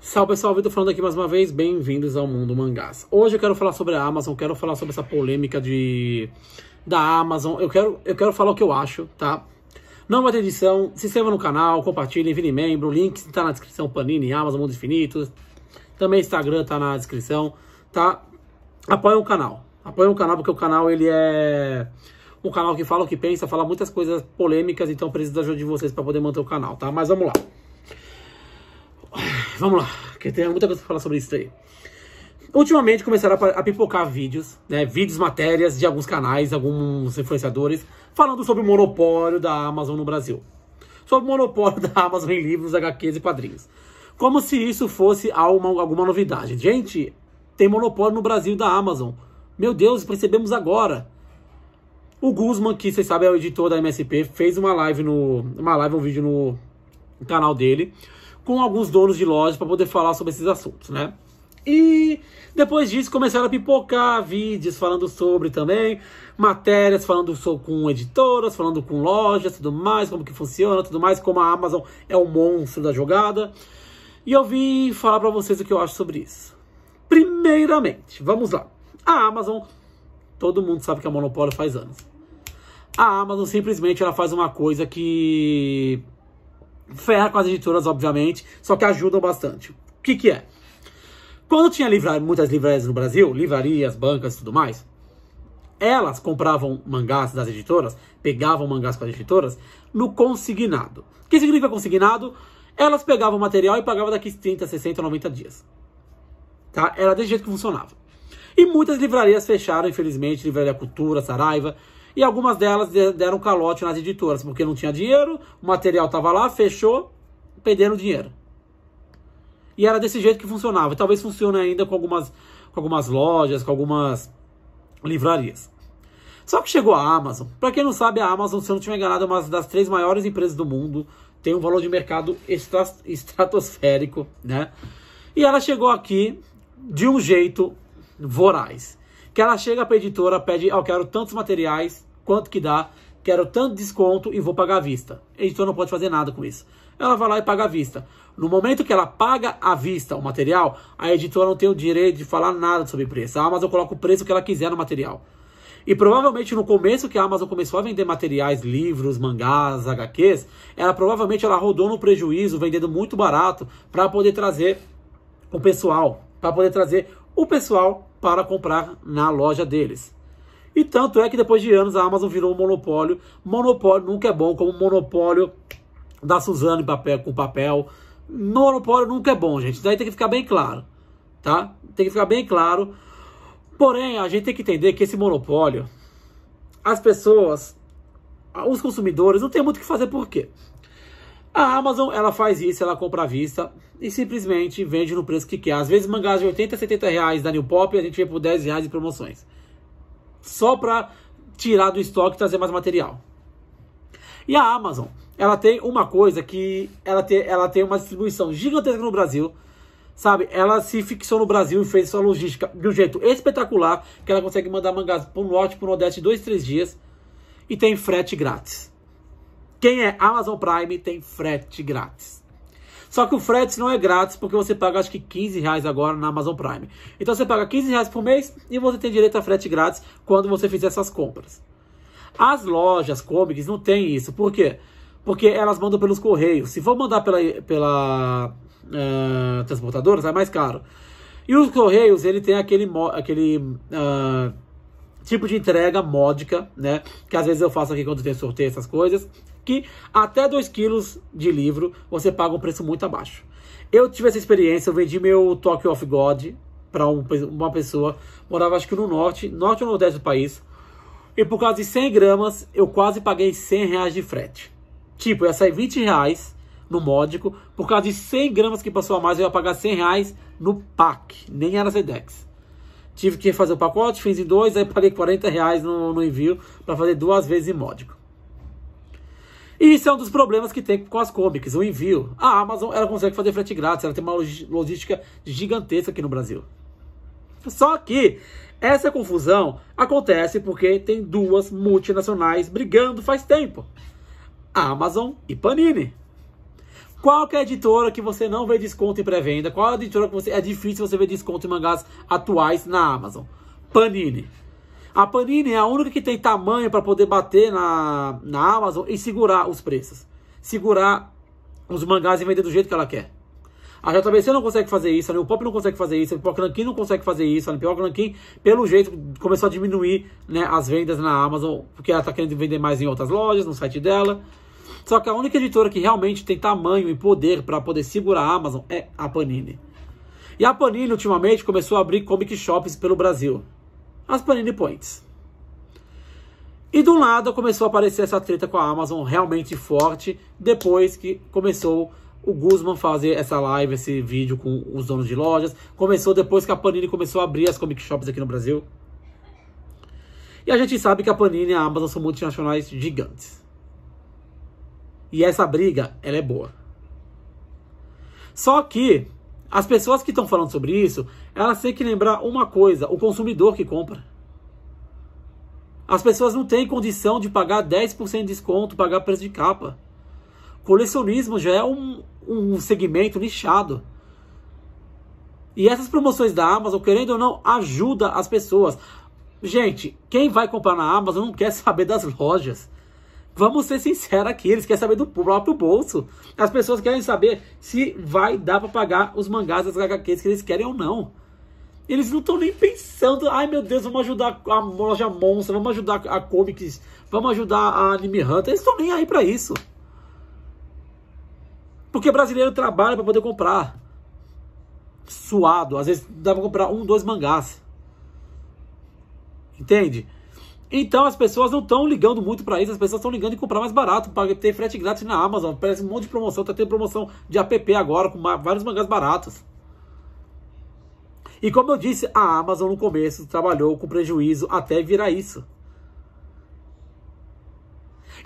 Salve pessoal, Vitor falando aqui mais uma vez, bem-vindos ao Mundo Mangás. Hoje eu quero falar sobre a Amazon, quero falar sobre essa polêmica de da Amazon, eu quero, eu quero falar o que eu acho, tá? Não vai ter edição, se inscreva no canal, compartilhe, vire membro, o link está na descrição, Panini, Amazon, Mundo Infinito, também Instagram está na descrição, tá? Apoie o canal, apoie o canal porque o canal ele é um canal que fala o que pensa, fala muitas coisas polêmicas, então preciso da ajuda de vocês para poder manter o canal, tá? Mas vamos lá vamos lá, que tem muita coisa pra falar sobre isso aí. Ultimamente começaram a pipocar vídeos, né? Vídeos, matérias de alguns canais, alguns influenciadores, falando sobre o monopólio da Amazon no Brasil. Sobre o monopólio da Amazon em livros, HQs e quadrinhos. Como se isso fosse alguma, alguma novidade. Gente, tem monopólio no Brasil da Amazon. Meu Deus, percebemos agora. O Guzman, que vocês sabem é o editor da MSP, fez uma live no. Uma live, um vídeo no canal dele, com alguns donos de lojas para poder falar sobre esses assuntos, né? E depois disso começaram a pipocar vídeos falando sobre também, matérias falando sobre, com editoras, falando com lojas, tudo mais, como que funciona, tudo mais, como a Amazon é o monstro da jogada. E eu vim falar para vocês o que eu acho sobre isso. Primeiramente, vamos lá. A Amazon, todo mundo sabe que é monopólio faz anos. A Amazon simplesmente ela faz uma coisa que ferra com as editoras, obviamente, só que ajudam bastante. O que, que é? Quando tinha muitas livrarias no Brasil, livrarias, bancas e tudo mais, elas compravam mangás das editoras, pegavam mangás com as editoras, no consignado. O que significa consignado? Elas pegavam o material e pagavam daqui 30, 60, 90 dias. Tá? Era desse jeito que funcionava. E muitas livrarias fecharam, infelizmente, Livraria Cultura, Saraiva, e algumas delas deram calote nas editoras, porque não tinha dinheiro, o material estava lá, fechou, perderam dinheiro. E era desse jeito que funcionava. E talvez funcione ainda com algumas, com algumas lojas, com algumas livrarias. Só que chegou a Amazon. Para quem não sabe, a Amazon, se eu não tiver enganado, é uma das três maiores empresas do mundo. Tem um valor de mercado estratosférico, né? E ela chegou aqui de um jeito voraz. Que ela chega para a editora, pede, ah, eu quero tantos materiais quanto que dá, quero tanto desconto e vou pagar à vista. A editora não pode fazer nada com isso. Ela vai lá e paga à vista. No momento que ela paga à vista o material, a editora não tem o direito de falar nada sobre preço. A Amazon coloca o preço que ela quiser no material. E provavelmente no começo que a Amazon começou a vender materiais, livros, mangás, HQs, ela provavelmente ela rodou no prejuízo, vendendo muito barato, para poder trazer o pessoal, para poder trazer o pessoal para comprar na loja deles. E tanto é que depois de anos a Amazon virou um monopólio. Monopólio nunca é bom, como o monopólio da Suzane papel, com papel. Monopólio nunca é bom, gente. daí tem que ficar bem claro, tá? Tem que ficar bem claro. Porém, a gente tem que entender que esse monopólio, as pessoas, os consumidores, não tem muito o que fazer por quê? A Amazon, ela faz isso, ela compra à vista e simplesmente vende no preço que quer. Às vezes, mangás de 80, 70 reais da New Pop, a gente vê por 10 reais em promoções só para tirar do estoque e trazer mais material. E a Amazon, ela tem uma coisa que ela tem, ela tem uma distribuição gigantesca no Brasil, sabe? Ela se fixou no Brasil e fez sua logística de um jeito espetacular, que ela consegue mandar mangás para o norte, para o nordeste em dois, três dias e tem frete grátis. Quem é Amazon Prime tem frete grátis. Só que o frete não é grátis, porque você paga acho que 15 reais agora na Amazon Prime. Então você paga 15 reais por mês e você tem direito a frete grátis quando você fizer essas compras. As lojas comics não tem isso. Por quê? Porque elas mandam pelos correios. Se for mandar pela, pela uh, transportadora, sai mais caro. E os correios, ele tem aquele, aquele uh, tipo de entrega módica, né? Que às vezes eu faço aqui quando tem sorteio, essas coisas. Que até 2 quilos de livro você paga um preço muito abaixo. Eu tive essa experiência, eu vendi meu Tokyo of God para um, uma pessoa, morava acho que no norte, norte ou nordeste do país. E por causa de 100 gramas, eu quase paguei 100 reais de frete. Tipo, ia sair 20 reais no módico. Por causa de 100 gramas que passou a mais, eu ia pagar 100 reais no pack. Nem era Zedex. Tive que fazer o pacote, fiz em dois, aí paguei 40 reais no, no envio para fazer duas vezes em módico. E isso é um dos problemas que tem com as comics, o envio. A Amazon ela consegue fazer frete grátis, ela tem uma logística gigantesca aqui no Brasil. Só que essa confusão acontece porque tem duas multinacionais brigando faz tempo: a Amazon e Panini. Qual é a editora que você não vê desconto em pré-venda? Qual é a editora que você é difícil você ver desconto em mangás atuais na Amazon? Panini. A Panini é a única que tem tamanho para poder bater na, na Amazon e segurar os preços. Segurar os mangás e vender do jeito que ela quer. A JBC não consegue fazer isso, a New Pop não consegue fazer isso, a Pipoca Nankin não consegue fazer isso, a Pipoca Nankin, pelo jeito, começou a diminuir né, as vendas na Amazon, porque ela está querendo vender mais em outras lojas, no site dela. Só que a única editora que realmente tem tamanho e poder para poder segurar a Amazon é a Panini. E a Panini ultimamente começou a abrir comic shops pelo Brasil. As Panini Points. E do lado começou a aparecer essa treta com a Amazon realmente forte depois que começou o Guzman fazer essa live, esse vídeo com os donos de lojas. Começou depois que a Panini começou a abrir as comic shops aqui no Brasil. E a gente sabe que a Panini e a Amazon são multinacionais gigantes. E essa briga, ela é boa. Só que as pessoas que estão falando sobre isso, elas têm que lembrar uma coisa, o consumidor que compra. As pessoas não têm condição de pagar 10% de desconto, pagar preço de capa. Colecionismo já é um, um segmento lixado. E essas promoções da Amazon, querendo ou não, ajuda as pessoas. Gente, quem vai comprar na Amazon não quer saber das lojas. Vamos ser sinceros aqui, eles querem saber do próprio bolso. As pessoas querem saber se vai dar para pagar os mangás das HQs que eles querem ou não. Eles não estão nem pensando, ai meu Deus, vamos ajudar a loja Monstro, vamos ajudar a Comics, vamos ajudar a Anime Hunter. Eles estão nem aí para isso. Porque brasileiro trabalha para poder comprar. Suado, às vezes dá para comprar um, dois mangás. Entende? Então as pessoas não estão ligando muito para isso, as pessoas estão ligando em comprar mais barato, ter frete grátis na Amazon, parece um monte de promoção, tá tendo promoção de app agora com vários mangás baratos. E como eu disse, a Amazon no começo trabalhou com prejuízo até virar isso.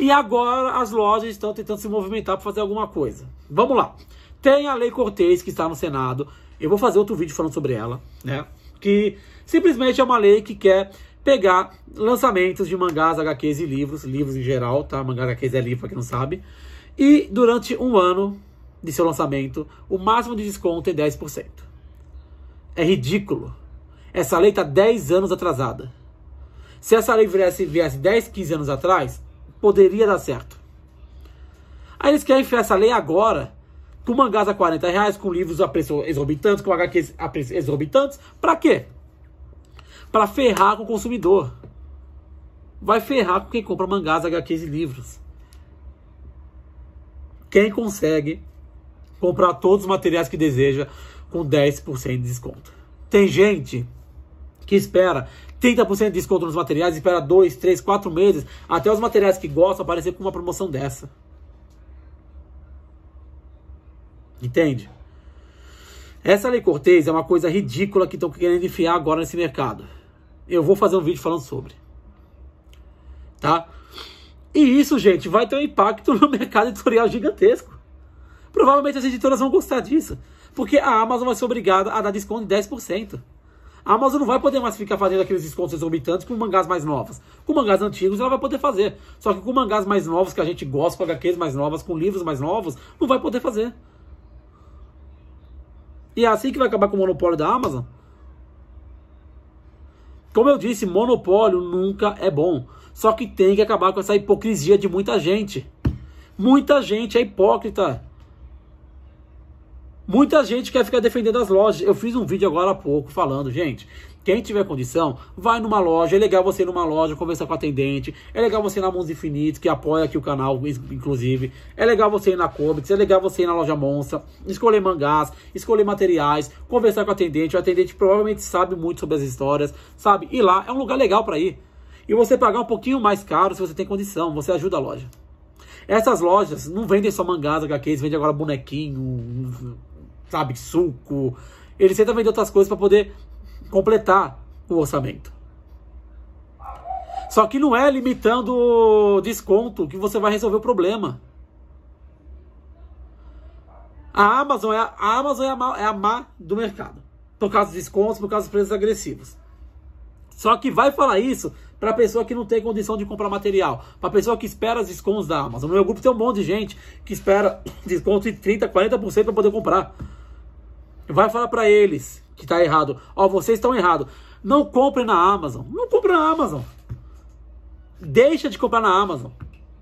E agora as lojas estão tentando se movimentar para fazer alguma coisa. Vamos lá. Tem a Lei Cortez que está no Senado. Eu vou fazer outro vídeo falando sobre ela, né? Que simplesmente é uma lei que quer pegar lançamentos de mangás, HQs e livros, livros em geral, tá? Mangás, HQs é livro, pra quem não sabe. E durante um ano de seu lançamento, o máximo de desconto é 10%. É ridículo. Essa lei tá 10 anos atrasada. Se essa lei viesse, viesse 10, 15 anos atrás, poderia dar certo. Aí eles querem enfiar essa lei agora, com mangás a 40 reais, com livros a preço exorbitantes, com HQs a preços exorbitantes. Pra quê? para ferrar com o consumidor. Vai ferrar com quem compra mangás, HQs e livros. Quem consegue comprar todos os materiais que deseja com 10% de desconto. Tem gente que espera 30% de desconto nos materiais, espera 2, 3, 4 meses até os materiais que gosta aparecer com uma promoção dessa. Entende? Essa lei cortês é uma coisa ridícula que estão querendo enfiar agora nesse mercado. Eu vou fazer um vídeo falando sobre. Tá? E isso, gente, vai ter um impacto no mercado editorial gigantesco. Provavelmente as editoras vão gostar disso. Porque a Amazon vai ser obrigada a dar desconto de 10%. A Amazon não vai poder mais ficar fazendo aqueles descontos exorbitantes com mangás mais novos. Com mangás antigos ela vai poder fazer. Só que com mangás mais novos que a gente gosta, com HQs mais novas, com livros mais novos, não vai poder fazer. E é assim que vai acabar com o monopólio da Amazon. Como eu disse, monopólio nunca é bom. Só que tem que acabar com essa hipocrisia de muita gente. Muita gente é hipócrita. Muita gente quer ficar defendendo as lojas. Eu fiz um vídeo agora há pouco falando, gente, quem tiver condição, vai numa loja. É legal você ir numa loja, conversar com o atendente. É legal você ir na Mundos Infinitos, que apoia aqui o canal, inclusive. É legal você ir na Comics. É legal você ir na loja Monça. Escolher mangás, escolher materiais, conversar com o atendente. O atendente provavelmente sabe muito sobre as histórias, sabe? E lá é um lugar legal para ir. E você pagar um pouquinho mais caro se você tem condição. Você ajuda a loja. Essas lojas não vendem só mangás, HQs, vendem agora bonequinho, sabe, suco. Eles tentam vender outras coisas para poder completar o orçamento. Só que não é limitando o desconto que você vai resolver o problema. A Amazon é a, a Amazon é a, má, é a má do mercado. Por causa dos descontos, por causa dos preços agressivos. Só que vai falar isso para a pessoa que não tem condição de comprar material, para a pessoa que espera os descontos da Amazon. No meu grupo tem um monte de gente que espera desconto de 30, 40% para poder comprar vai falar para eles que tá errado. Ó, oh, vocês estão errados. Não compre na Amazon. Não compre na Amazon. Deixa de comprar na Amazon.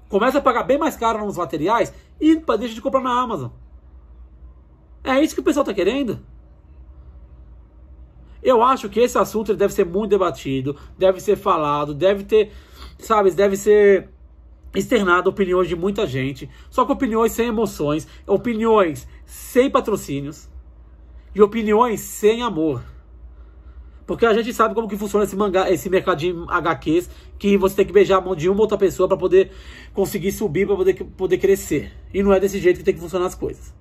Começa a pagar bem mais caro nos materiais e deixa de comprar na Amazon. É isso que o pessoal tá querendo. Eu acho que esse assunto deve ser muito debatido, deve ser falado, deve ter, sabe, deve ser externado opiniões de muita gente. Só que opiniões sem emoções, opiniões sem patrocínios de opiniões sem amor. Porque a gente sabe como que funciona esse mangá, esse mercadinho HQs, que você tem que beijar a mão de uma outra pessoa para poder conseguir subir, para poder, poder crescer. E não é desse jeito que tem que funcionar as coisas.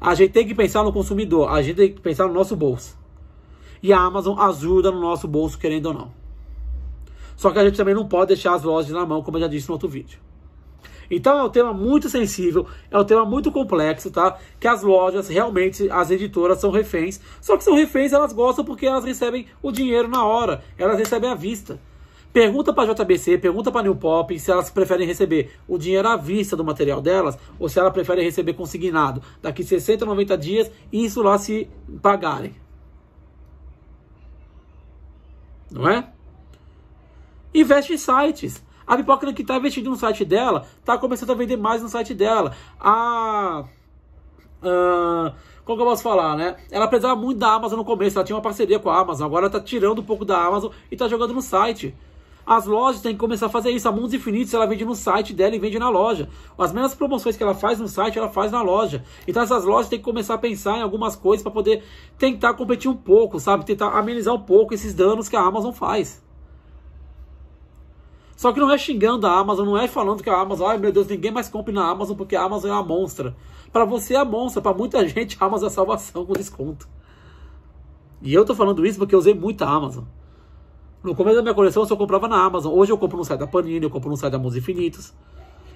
A gente tem que pensar no consumidor, a gente tem que pensar no nosso bolso. E a Amazon ajuda no nosso bolso, querendo ou não. Só que a gente também não pode deixar as lojas na mão, como eu já disse no outro vídeo. Então é um tema muito sensível, é um tema muito complexo, tá? Que as lojas, realmente, as editoras são reféns. Só que são reféns, elas gostam porque elas recebem o dinheiro na hora, elas recebem à vista. Pergunta para JBC, pergunta para New Pop se elas preferem receber o dinheiro à vista do material delas ou se elas preferem receber consignado daqui 60, 90 dias e isso lá se pagarem. Não é? Investe em sites. A Pipoca que está investindo no site dela, está começando a vender mais no site dela. A... Uh, como que eu posso falar, né? Ela precisava muito da Amazon no começo, ela tinha uma parceria com a Amazon, agora ela tá tirando um pouco da Amazon e tá jogando no site. As lojas têm que começar a fazer isso. A Mundos Infinitos ela vende no site dela e vende na loja. As mesmas promoções que ela faz no site, ela faz na loja. Então essas lojas têm que começar a pensar em algumas coisas para poder tentar competir um pouco, sabe? Tentar amenizar um pouco esses danos que a Amazon faz. Só que não é xingando a Amazon, não é falando que a Amazon, ai meu Deus, ninguém mais compre na Amazon porque a Amazon é uma monstra. Para você é a monstra, para muita gente a Amazon é salvação com desconto. E eu tô falando isso porque eu usei muita Amazon. No começo da minha coleção eu só comprava na Amazon. Hoje eu compro no site da Panini, eu compro no site da Mundos Infinitos.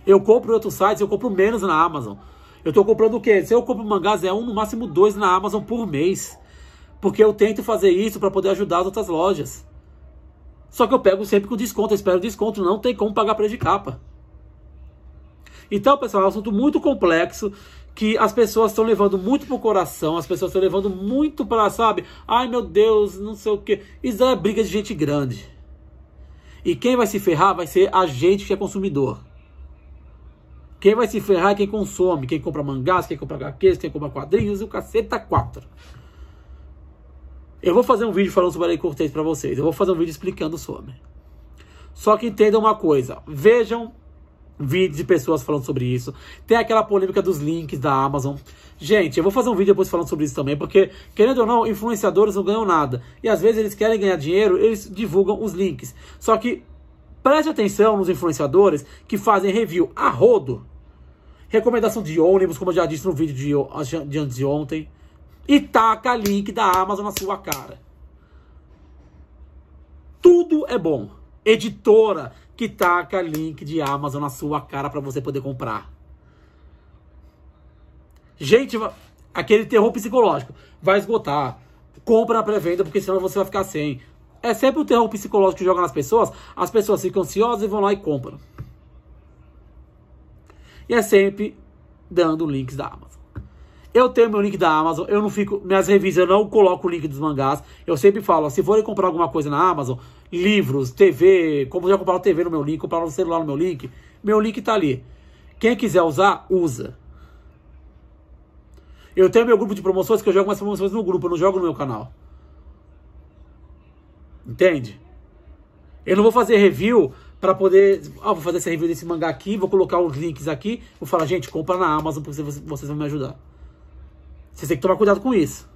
Eu compro em outros sites, eu compro menos na Amazon. Eu tô comprando o quê? Se eu compro mangás, é um, no máximo dois na Amazon por mês. Porque eu tento fazer isso para poder ajudar as outras lojas. Só que eu pego sempre com desconto, espero desconto, não tem como pagar preço de capa. Então, pessoal, é um assunto muito complexo que as pessoas estão levando muito pro coração, as pessoas estão levando muito para, sabe? Ai, meu Deus, não sei o quê. Isso é briga de gente grande. E quem vai se ferrar vai ser a gente que é consumidor. Quem vai se ferrar é quem consome, quem compra mangás, quem compra HQs, quem compra quadrinhos, o caceta quatro. Eu vou fazer um vídeo falando sobre a lei cortês para vocês. Eu vou fazer um vídeo explicando sobre. Só que entendam uma coisa. Vejam vídeos de pessoas falando sobre isso. Tem aquela polêmica dos links da Amazon. Gente, eu vou fazer um vídeo depois falando sobre isso também, porque, querendo ou não, influenciadores não ganham nada. E às vezes eles querem ganhar dinheiro, eles divulgam os links. Só que preste atenção nos influenciadores que fazem review a rodo. Recomendação de ônibus, como eu já disse no vídeo de, de antes de ontem e taca link da Amazon na sua cara. Tudo é bom. Editora que taca link de Amazon na sua cara para você poder comprar. Gente, aquele terror psicológico vai esgotar. Compra na pré-venda porque senão você vai ficar sem. É sempre o terror psicológico que joga nas pessoas. As pessoas ficam ansiosas e vão lá e compram. E é sempre dando links da Amazon. Eu tenho meu link da Amazon, eu não fico. Minhas revistas, eu não coloco o link dos mangás. Eu sempre falo, ó, se forem comprar alguma coisa na Amazon, livros, TV, como já compraram TV no meu link, compraram o celular no meu link, meu link tá ali. Quem quiser usar, usa. Eu tenho meu grupo de promoções que eu jogo umas promoções no grupo, eu não jogo no meu canal. Entende? Eu não vou fazer review para poder. Ó, vou fazer essa review desse mangá aqui, vou colocar os links aqui, vou falar, gente, compra na Amazon porque vocês vão me ajudar você tem que tomar cuidado com isso.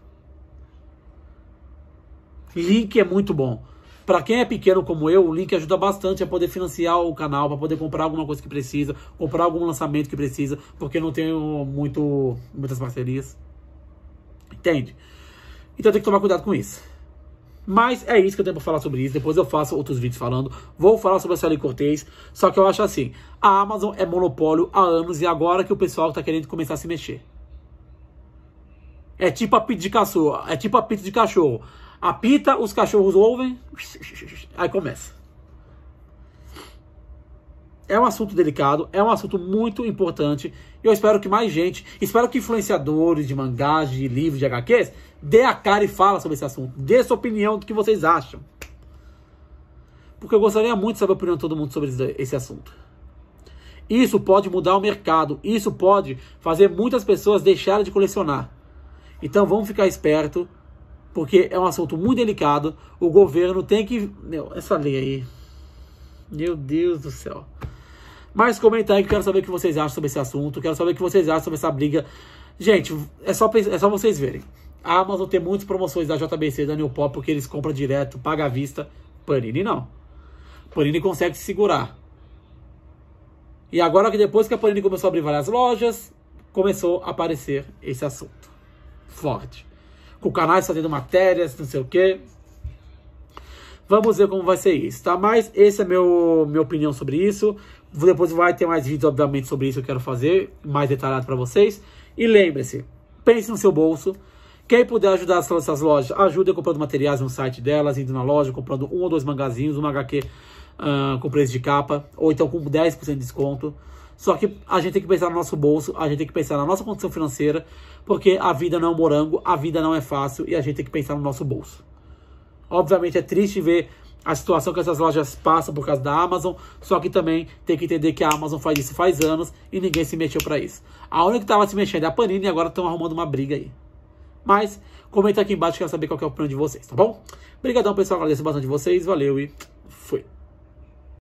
Link é muito bom. Para quem é pequeno como eu, o link ajuda bastante a poder financiar o canal, para poder comprar alguma coisa que precisa, comprar algum lançamento que precisa, porque não tenho muito, muitas parcerias. Entende? Então tem que tomar cuidado com isso. Mas é isso que eu tenho para falar sobre isso. Depois eu faço outros vídeos falando. Vou falar sobre a Sueli Cortez. Só que eu acho assim: a Amazon é monopólio há anos e agora que o pessoal está querendo começar a se mexer. É tipo apito de cachorro. É tipo apito de cachorro. Apita, os cachorros ouvem. Aí começa. É um assunto delicado, é um assunto muito importante. E eu espero que mais gente, espero que influenciadores de mangás, de livros, de HQs, dê a cara e fala sobre esse assunto. Dê sua opinião do que vocês acham. Porque eu gostaria muito de saber a opinião de todo mundo sobre esse assunto. Isso pode mudar o mercado. Isso pode fazer muitas pessoas deixarem de colecionar. Então vamos ficar esperto, porque é um assunto muito delicado. O governo tem que. Meu, essa lei aí. Meu Deus do céu. Mas comenta aí que eu quero saber o que vocês acham sobre esse assunto. Quero saber o que vocês acham sobre essa briga. Gente, é só, é só vocês verem. A Amazon tem muitas promoções da JBC da New Pop, porque eles compram direto, paga à vista. Panini não. Panini consegue se segurar. E agora que depois que a Panini começou a abrir várias lojas, começou a aparecer esse assunto forte. Com canais fazendo matérias, não sei o quê. Vamos ver como vai ser isso, tá? Mas essa é meu, minha opinião sobre isso. Depois vai ter mais vídeos, obviamente, sobre isso que eu quero fazer, mais detalhado para vocês. E lembre-se, pense no seu bolso. Quem puder ajudar essas lojas, ajude comprando materiais no site delas, indo na loja, comprando um ou dois mangazinhos, uma HQ uh, ah, com preço de capa, ou então com 10% de desconto. Só que a gente tem que pensar no nosso bolso, a gente tem que pensar na nossa condição financeira, porque a vida não é um morango, a vida não é fácil e a gente tem que pensar no nosso bolso. Obviamente é triste ver a situação que essas lojas passam por causa da Amazon, só que também tem que entender que a Amazon faz isso faz anos e ninguém se mexeu para isso. A única que estava se mexendo é a Panini e agora estão arrumando uma briga aí. Mas comenta aqui embaixo, que quero saber qual é a opinião de vocês, tá bom? Obrigadão, pessoal, agradeço bastante vocês, valeu e fui.